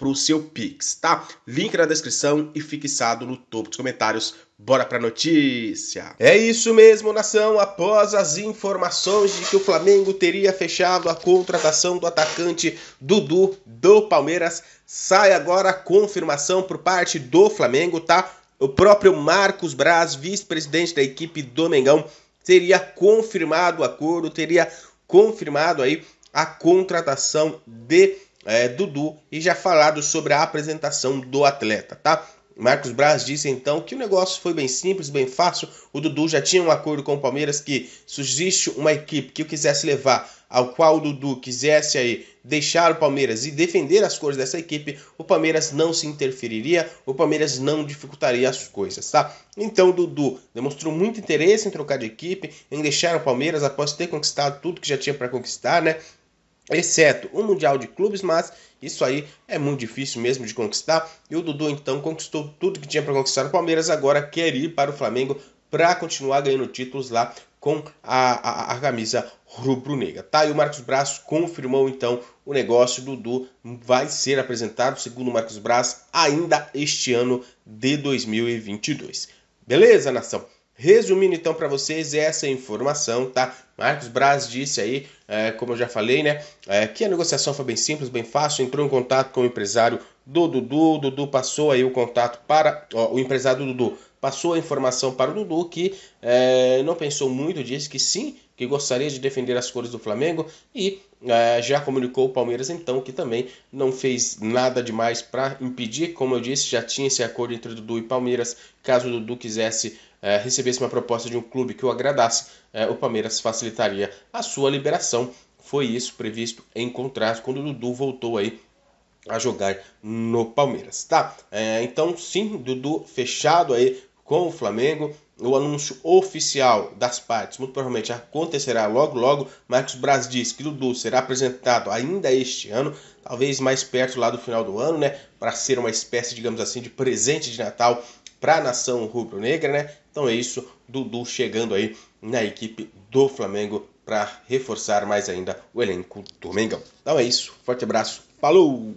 para o seu Pix, tá? Link na descrição e fixado no topo dos comentários. Bora a notícia! É isso mesmo, nação! Após as informações de que o Flamengo teria fechado a contratação do atacante Dudu do Palmeiras, sai agora a confirmação por parte do Flamengo, tá? O próprio Marcos Braz, vice-presidente da equipe do Mengão, teria confirmado o acordo, teria confirmado aí a contratação de é, Dudu e já falado sobre a apresentação do atleta, tá? Marcos Braz disse então que o negócio foi bem simples, bem fácil. O Dudu já tinha um acordo com o Palmeiras que se existe uma equipe que o quisesse levar, ao qual o Dudu quisesse aí deixar o Palmeiras e defender as cores dessa equipe, o Palmeiras não se interferiria, o Palmeiras não dificultaria as coisas, tá? Então o Dudu demonstrou muito interesse em trocar de equipe, em deixar o Palmeiras após ter conquistado tudo que já tinha para conquistar, né? exceto o Mundial de Clubes, mas isso aí é muito difícil mesmo de conquistar. E o Dudu então conquistou tudo que tinha para conquistar no Palmeiras, agora quer ir para o Flamengo para continuar ganhando títulos lá com a, a, a camisa rubro-negra, tá? E o Marcos Braz confirmou então o negócio do Dudu vai ser apresentado, segundo o Marcos Braz, ainda este ano de 2022. Beleza, nação? Resumindo então para vocês essa informação, tá? Marcos Braz disse aí, é, como eu já falei, né, é, que a negociação foi bem simples, bem fácil, entrou em contato com o empresário do Dudu. O Dudu passou aí o contato para ó, o empresário do Dudu. Passou a informação para o Dudu que é, não pensou muito, disse que sim, que gostaria de defender as cores do Flamengo e é, já comunicou o Palmeiras então que também não fez nada demais para impedir. Como eu disse, já tinha esse acordo entre Dudu e Palmeiras. Caso o Dudu quisesse é, recebesse uma proposta de um clube que o agradasse, é, o Palmeiras facilitaria a sua liberação. Foi isso previsto em contrato quando o Dudu voltou aí a jogar no Palmeiras, tá? É, então, sim, Dudu fechado aí com o Flamengo. O anúncio oficial das partes muito provavelmente acontecerá logo logo. Marcos Braz diz que Dudu será apresentado ainda este ano, talvez mais perto lá do final do ano, né? Para ser uma espécie, digamos assim, de presente de Natal para a nação rubro-negra, né? Então é isso, Dudu chegando aí na equipe do Flamengo para reforçar mais ainda o elenco do Mengão. Então é isso, forte abraço, falou!